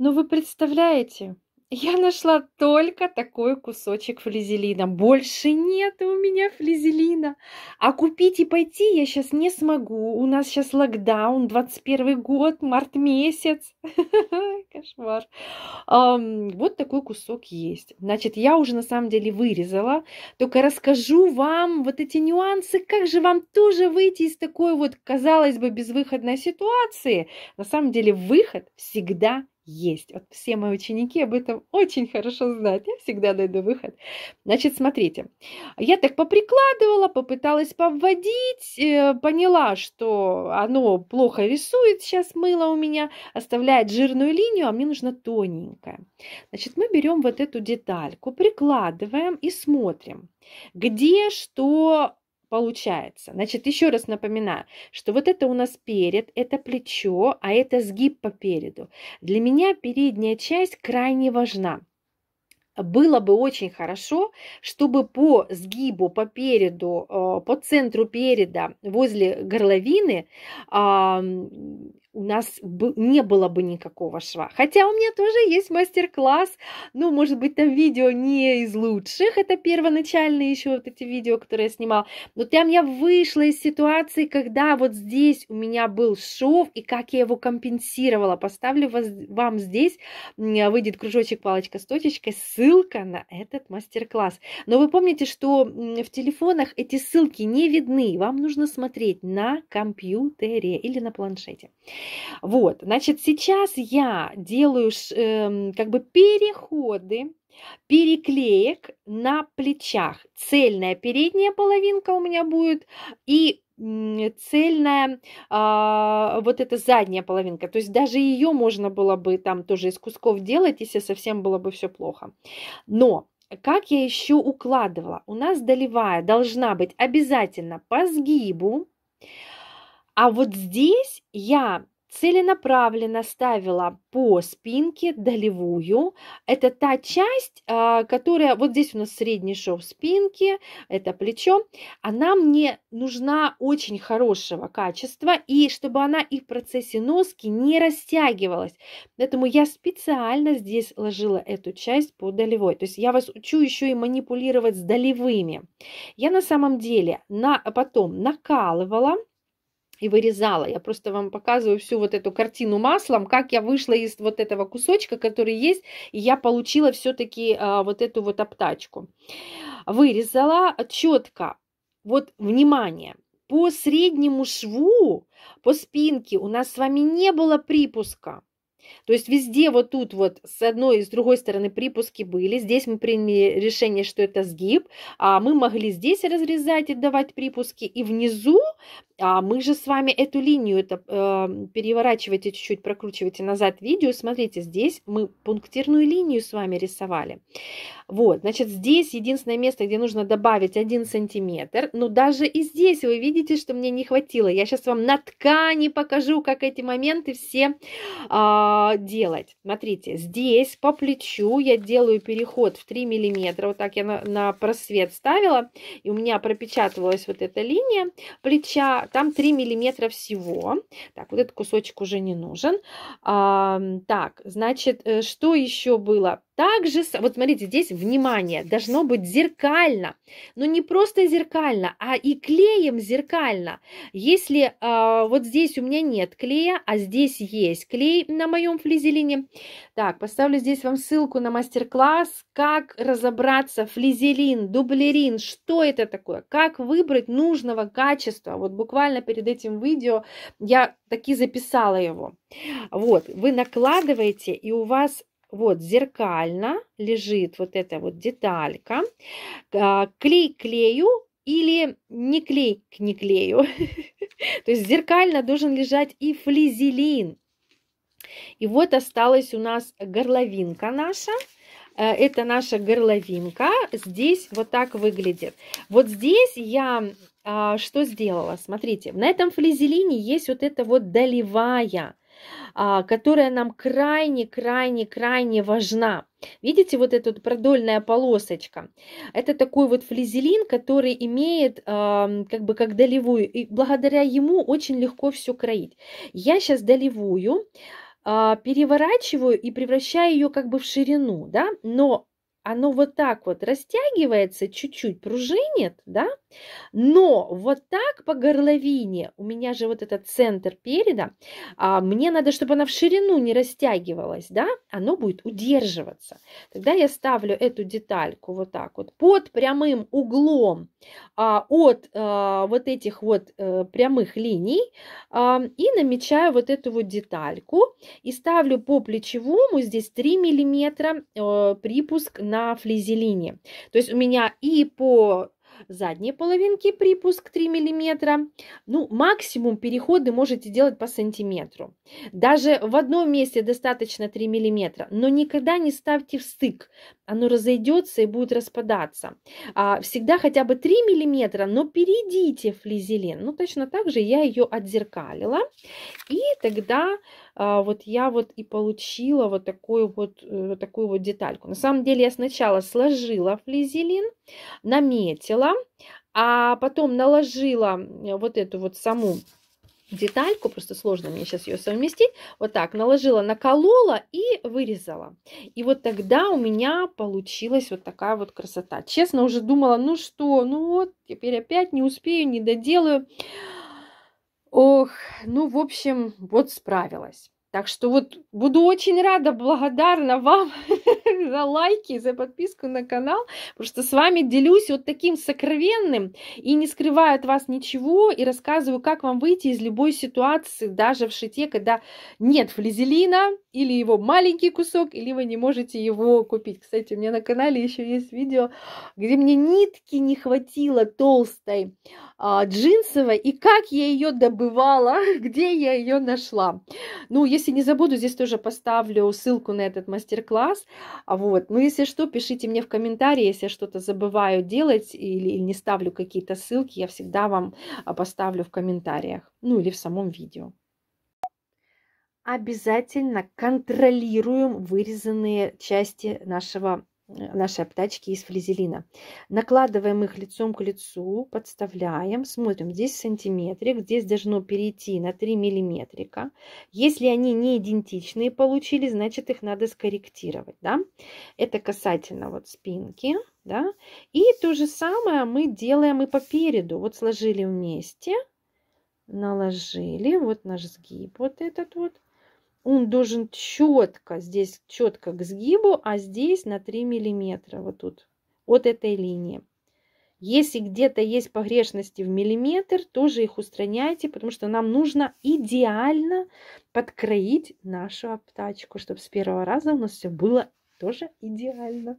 Но ну, вы представляете, я нашла только такой кусочек флизелина. Больше нет у меня флизелина. А купить и пойти я сейчас не смогу. У нас сейчас локдаун, 21 год, март месяц. Кошмар. Вот такой кусок есть. Значит, я уже на самом деле вырезала. Только расскажу вам вот эти нюансы, как же вам тоже выйти из такой вот, казалось бы, безвыходной ситуации. На самом деле выход всегда есть. Вот все мои ученики об этом очень хорошо знают. Я всегда найду выход. Значит, смотрите. Я так поприкладывала, попыталась повводить, э, поняла, что оно плохо рисует сейчас мыло у меня, оставляет жирную линию, а мне нужна тоненькая. Значит, мы берем вот эту детальку, прикладываем и смотрим, где что получается. Значит, еще раз напоминаю, что вот это у нас перед, это плечо, а это сгиб по переду. Для меня передняя часть крайне важна было бы очень хорошо, чтобы по сгибу, по переду, э, по центру переда возле горловины у нас не было бы никакого шва. Хотя у меня тоже есть мастер-класс, ну, может быть, там видео не из лучших, это первоначальные еще вот эти видео, которые я снимала, но там я вышла из ситуации, когда вот здесь у меня был шов, и как я его компенсировала. Поставлю вас, вам здесь, выйдет кружочек, палочка с точечкой, ссылку ссылка на этот мастер-класс. Но вы помните, что в телефонах эти ссылки не видны. Вам нужно смотреть на компьютере или на планшете. Вот, значит, сейчас я делаю эм, как бы переходы переклеек на плечах. Цельная передняя половинка у меня будет и цельная э, вот эта задняя половинка. То есть даже ее можно было бы там тоже из кусков делать, если совсем было бы все плохо. Но как я еще укладывала, у нас долевая должна быть обязательно по сгибу. А вот здесь я целенаправленно ставила по спинке долевую. Это та часть, а, которая вот здесь у нас средний шов спинки, это плечо. Она мне нужна очень хорошего качества, и чтобы она и в процессе носки не растягивалась. Поэтому я специально здесь ложила эту часть по долевой. То есть я вас учу еще и манипулировать с долевыми. Я на самом деле на, потом накалывала и вырезала. Я просто вам показываю всю вот эту картину маслом, как я вышла из вот этого кусочка, который есть, и я получила все-таки а, вот эту вот обтачку. Вырезала четко. Вот, внимание, по среднему шву, по спинке у нас с вами не было припуска. То есть везде вот тут вот с одной и с другой стороны припуски были. Здесь мы приняли решение, что это сгиб, а мы могли здесь разрезать и давать припуски. И внизу а мы же с вами эту линию это, э, эм, переворачивайте чуть-чуть, прокручиваете назад видео. Смотрите, здесь мы пунктирную линию с вами рисовали. Вот, значит, здесь единственное место, где нужно добавить 1 сантиметр. Но даже и здесь вы видите, что мне не хватило. Я сейчас вам на ткани покажу, как эти моменты все э, делать. Смотрите, здесь по плечу я делаю переход в 3 миллиметра. Вот так я на, на просвет ставила, и у меня пропечатывалась вот эта линия плеча там 3 миллиметра всего. Так, вот этот кусочек уже не нужен. А, так, значит, э, что еще было? Также, вот смотрите, здесь, внимание, должно быть зеркально, но не просто зеркально, а и клеем зеркально. Если э, вот здесь у меня нет клея, а здесь есть клей на моем флизелине, так, поставлю здесь вам ссылку на мастер-класс, как разобраться флизелин, дублерин, что это такое, как выбрать нужного качества. Вот буквально перед этим видео я таки записала его. Вот, вы накладываете, и у вас вот зеркально лежит вот эта вот деталька. Э, клей клею или не клей к не клею. То есть зеркально должен лежать и флизелин. И вот осталась у нас горловинка наша. Э, это наша горловинка. Здесь вот так выглядит. Вот здесь я э, что сделала? Смотрите, на этом флизелине есть вот эта вот долевая. А, которая нам крайне-крайне-крайне важна. Видите, вот эту продольная полосочка. Это такой вот флизелин, который имеет как бы как долевую, и благодаря ему очень легко все кроить. Я сейчас долевую, а, переворачиваю и превращаю ее как бы в ширину, да, но оно вот так вот растягивается, чуть-чуть пружинит, да, но вот так по горловине, у меня же вот этот центр переда, а, мне надо, чтобы она в ширину не растягивалась, да, оно будет удерживаться. Тогда я ставлю эту детальку вот так вот под прямым углом а, от а, вот этих вот а, прямых линий а, и намечаю вот эту вот детальку и ставлю по плечевому здесь 3 миллиметра а, припуск на на флизелине. То есть у меня и по задней половинке припуск 3 мм. Ну, максимум переходы можете делать по сантиметру. Даже в одном месте достаточно 3 мм, но никогда не ставьте в стык. Оно разойдется и будет распадаться. А Всегда хотя бы 3 мм, но перейдите флизелин. Ну, точно так же я ее отзеркалила. И тогда а, вот я вот и получила вот такую вот, э, вот такую вот детальку. На самом деле я сначала сложила флизелин, наметила, а потом наложила вот эту вот саму детальку, просто сложно мне сейчас ее совместить, вот так наложила, наколола и вырезала. И вот тогда у меня получилась вот такая вот красота. Честно, уже думала, ну что, ну вот, теперь опять не успею, не доделаю. Ох, ну, в общем, вот справилась. Так что вот буду очень рада, благодарна вам за лайки, за подписку на канал, потому что с вами делюсь вот таким сокровенным и не скрываю от вас ничего и рассказываю, как вам выйти из любой ситуации, даже в шите, когда нет флизелина или его маленький кусок, или вы не можете его купить. Кстати, у меня на канале еще есть видео, где мне нитки не хватило толстой а, джинсовой и как я ее добывала, где я ее нашла. Ну, если если не забуду, здесь тоже поставлю ссылку на этот мастер-класс. А вот. Ну, если что, пишите мне в комментарии, если я что-то забываю делать или, или не ставлю какие-то ссылки, я всегда вам а, поставлю в комментариях, ну или в самом видео. Обязательно контролируем вырезанные части нашего наши обтачки из флизелина. Накладываем их лицом к лицу, подставляем, смотрим, здесь сантиметрик, здесь должно перейти на 3 миллиметрика. Если они не идентичные получили, значит их надо скорректировать. Да? Это касательно вот спинки. Да? И то же самое мы делаем и по переду. Вот сложили вместе, наложили, вот наш сгиб вот этот вот, он должен четко, здесь четко к сгибу, а здесь на 3 миллиметра, вот тут, от этой линии. Если где-то есть погрешности в миллиметр, тоже их устраняйте, потому что нам нужно идеально подкроить нашу обтачку, чтобы с первого раза у нас все было тоже идеально.